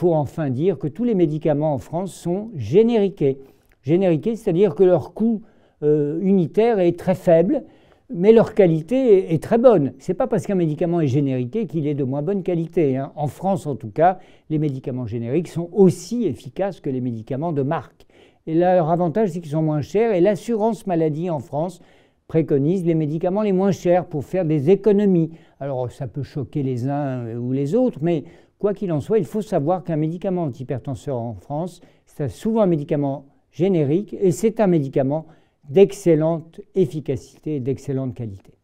faut enfin dire que tous les médicaments en France sont génériqués. Génériqués, c'est-à-dire que leur coût euh, unitaire est très faible, mais leur qualité est, très bonne. Ce n'est pas parce qu'un médicament est génériqué qu'il est de moins bonne qualité. Hein. En France, en tout cas, les médicaments génériques sont aussi efficaces que les médicaments de marque. Et là, leur avantage, c'est qu'ils sont moins chers. Et l'assurance maladie en France préconise les médicaments les moins chers pour faire des économies. Alors, ça peut choquer les uns euh, ou les autres, mais Quoi qu'il en soit, il faut savoir qu'un médicament antihypertenseur en France, c'est souvent un médicament générique et c'est un médicament d'excellente efficacité et d'excellente qualité.